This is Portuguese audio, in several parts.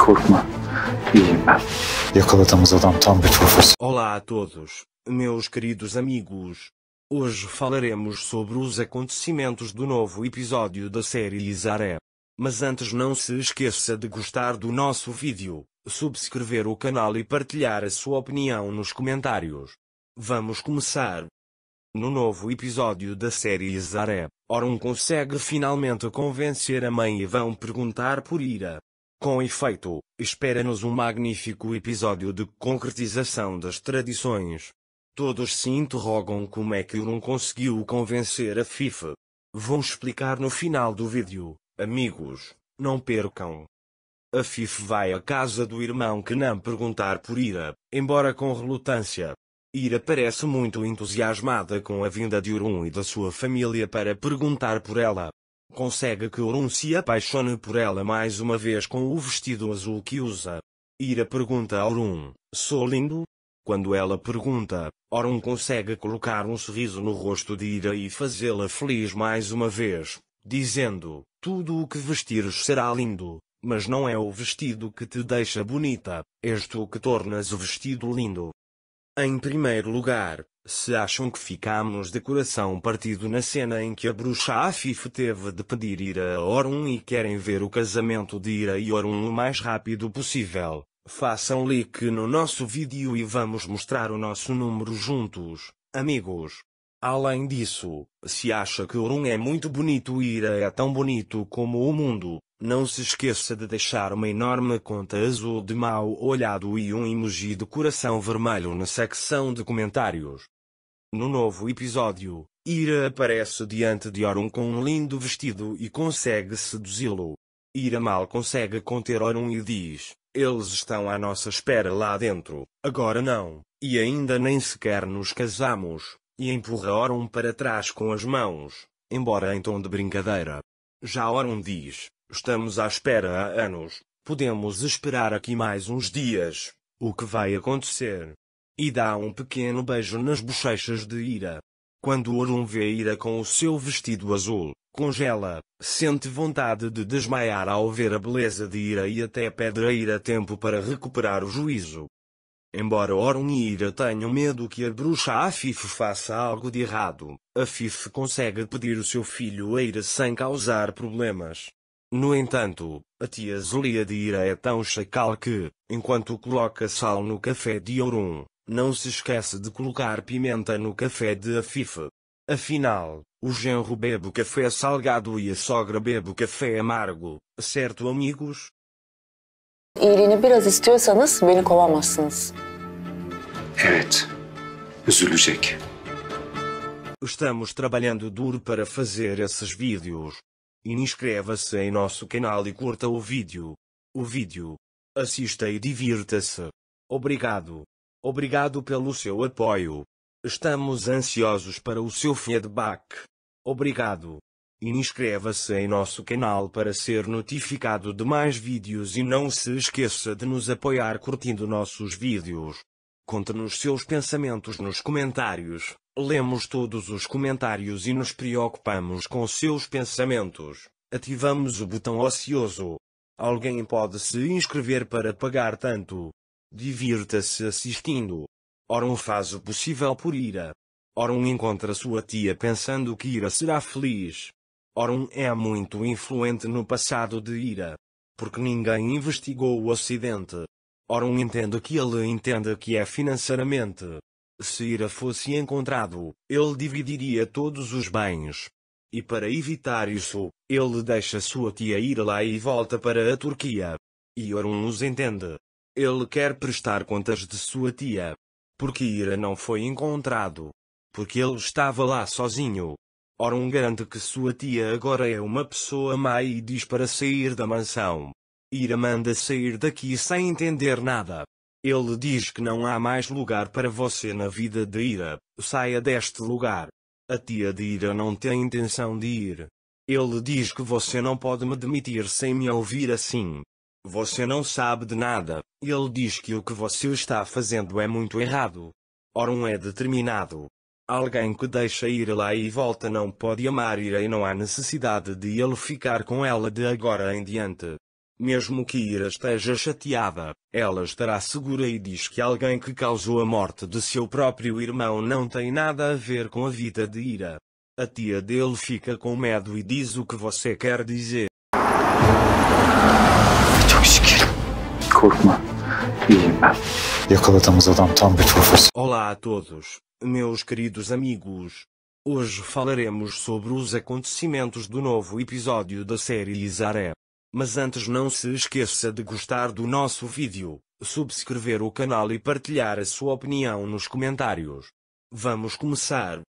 korkma. İyiyim ben. Yakaladığımız adam tam bir Olá a todos, meus queridos amigos. Hoje falaremos sobre os acontecimentos do novo episódio da série Isaré. Mas antes não se esqueça de gostar do nosso vídeo, subscrever o canal e partilhar a sua opinião nos comentários. Vamos começar. No novo episódio da série Isaré, Orun consegue finalmente convencer a mãe e vão perguntar por Ira, com efeito, espera-nos um magnífico episódio de concretização das tradições. Todos se interrogam como é que o não conseguiu convencer a FIFA. Vão explicar no final do vídeo, amigos, não percam. A FIFA vai à casa do irmão que não perguntar por Ira, embora com relutância. Ira parece muito entusiasmada com a vinda de Urum e da sua família para perguntar por ela consegue que Orun se apaixone por ela mais uma vez com o vestido azul que usa. Ira pergunta a Orun, sou lindo? Quando ela pergunta, Orun consegue colocar um sorriso no rosto de Ira e fazê-la feliz mais uma vez, dizendo, tudo o que vestires será lindo, mas não é o vestido que te deixa bonita, és tu que tornas o vestido lindo. Em primeiro lugar, se acham que ficamos de coração partido na cena em que a bruxa Afif teve de pedir Ira a Orun e querem ver o casamento de Ira e Orun o mais rápido possível, façam like no nosso vídeo e vamos mostrar o nosso número juntos, amigos. Além disso, se acha que Orun é muito bonito e Ira é tão bonito como o mundo, não se esqueça de deixar uma enorme conta azul de mau olhado e um emoji de coração vermelho na secção de comentários. No novo episódio, Ira aparece diante de Orun com um lindo vestido e consegue seduzi-lo. Ira mal consegue conter Orun e diz: Eles estão à nossa espera lá dentro, agora não, e ainda nem sequer nos casamos, e empurra Orun para trás com as mãos, embora em tom de brincadeira. Já Orun diz: Estamos à espera há anos, podemos esperar aqui mais uns dias. O que vai acontecer? e dá um pequeno beijo nas bochechas de Ira. Quando Orun vê Ira com o seu vestido azul, congela, sente vontade de desmaiar ao ver a beleza de Ira e até pede a Ira tempo para recuperar o juízo. Embora Orun e Ira tenham medo que a bruxa Afif faça algo de errado, Afif consegue pedir o seu filho a Ira sem causar problemas. No entanto, a tia Zulia de Ira é tão chacal que, enquanto coloca sal no café de Orun, não se esqueça de colocar pimenta no café de afifa. Afinal, o genro bebe o café salgado e a sogra bebe o café amargo, certo amigos? İyiliğini biraz istiyorsanız beni kovamazsınız. Evet. Üzülecek. Estamos trabalhando duro para fazer esses vídeos. Inscreva-se em nosso canal e curta o vídeo. O vídeo. Assista e divirta-se. Obrigado. Obrigado pelo seu apoio. Estamos ansiosos para o seu feedback. Obrigado. Inscreva-se em nosso canal para ser notificado de mais vídeos e não se esqueça de nos apoiar curtindo nossos vídeos. Conte-nos seus pensamentos nos comentários. Lemos todos os comentários e nos preocupamos com seus pensamentos. Ativamos o botão ocioso. Alguém pode se inscrever para pagar tanto. Divirta-se assistindo. Orum faz o possível por ira. Orum encontra sua tia pensando que ira será feliz. Orum é muito influente no passado de ira. Porque ninguém investigou o acidente. Orum entende que ele entenda que é financeiramente. Se ira fosse encontrado, ele dividiria todos os bens. E para evitar isso, ele deixa sua tia ir lá e volta para a Turquia. E Orun os entende, ele quer prestar contas de sua tia. Porque Ira não foi encontrado. Porque ele estava lá sozinho. um garante que sua tia agora é uma pessoa má e diz para sair da mansão. Ira manda sair daqui sem entender nada. Ele diz que não há mais lugar para você na vida de Ira. Saia deste lugar. A tia de Ira não tem intenção de ir. Ele diz que você não pode me demitir sem me ouvir assim. Você não sabe de nada, ele diz que o que você está fazendo é muito errado. Ora, um é determinado. Alguém que deixa ir lá e volta não pode amar Ira e não há necessidade de ele ficar com ela de agora em diante. Mesmo que Ira esteja chateada, ela estará segura e diz que alguém que causou a morte de seu próprio irmão não tem nada a ver com a vida de Ira. A tia dele fica com medo e diz o que você quer dizer. Olá a todos, meus queridos amigos. Hoje falaremos sobre os acontecimentos do novo episódio da série Isaré. Mas antes não se esqueça de gostar do nosso vídeo, subscrever o canal e partilhar a sua opinião nos comentários. Vamos começar.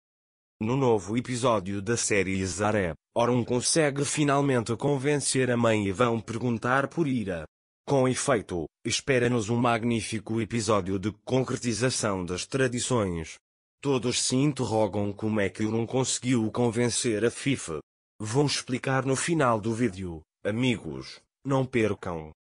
No novo episódio da série Isaré, Oron consegue finalmente convencer a mãe e vão perguntar por Ira. Com efeito, espera-nos um magnífico episódio de concretização das tradições. Todos se interrogam como é que não conseguiu convencer a FIFA. Vou explicar no final do vídeo, amigos, não percam.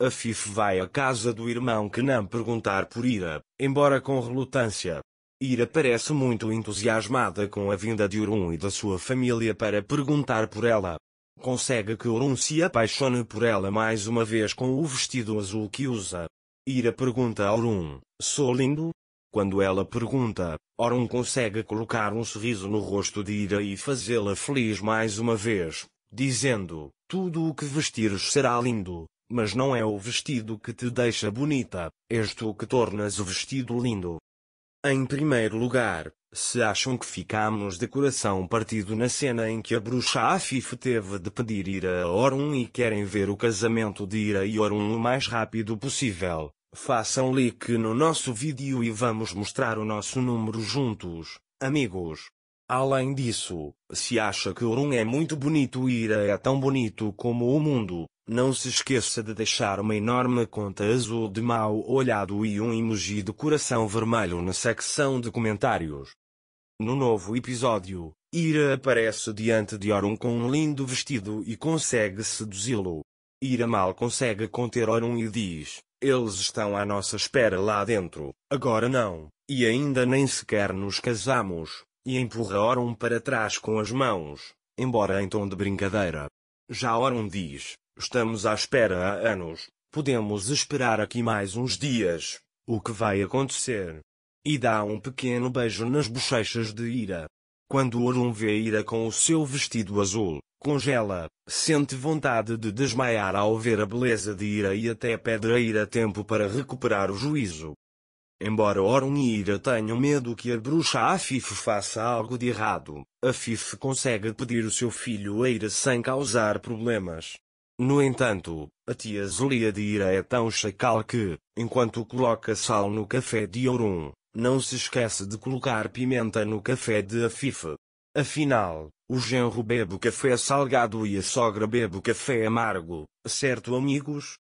A FIFA vai à casa do irmão que não perguntar por Ira, embora com relutância. Ira parece muito entusiasmada com a vinda de Urum e da sua família para perguntar por ela consegue que Orun se apaixone por ela mais uma vez com o vestido azul que usa. Ira pergunta a Orun, sou lindo? Quando ela pergunta, Orun consegue colocar um sorriso no rosto de Ira e fazê-la feliz mais uma vez, dizendo, tudo o que vestires será lindo, mas não é o vestido que te deixa bonita, és tu que tornas o vestido lindo. Em primeiro lugar, se acham que ficamos de coração partido na cena em que a bruxa Afif teve de pedir Ira a Orun e querem ver o casamento de Ira e Orun o mais rápido possível, façam like no nosso vídeo e vamos mostrar o nosso número juntos, amigos. Além disso, se acha que Orun é muito bonito e Ira é tão bonito como o mundo, não se esqueça de deixar uma enorme conta azul de mal olhado e um emoji de coração vermelho na secção de comentários. No novo episódio, Ira aparece diante de Orun com um lindo vestido e consegue seduzi-lo. Ira mal consegue conter Orun e diz: Eles estão à nossa espera lá dentro, agora não, e ainda nem sequer nos casamos, e empurra Orun para trás com as mãos, embora em tom de brincadeira. Já Orun diz: Estamos à espera há anos, podemos esperar aqui mais uns dias. O que vai acontecer? E dá um pequeno beijo nas bochechas de Ira. Quando Orun vê Ira com o seu vestido azul, congela, sente vontade de desmaiar ao ver a beleza de Ira e até pede a Ira tempo para recuperar o juízo. Embora Orun e Ira tenham medo que a bruxa Afif faça algo de errado, Afif consegue pedir o seu filho a Ira sem causar problemas. No entanto, a tia Zulia de Ira é tão chacal que, enquanto coloca sal no café de Orun, não se esqueça de colocar pimenta no café de FIFA. Afinal, o genro bebe café salgado e a sogra bebe café amargo, certo amigos?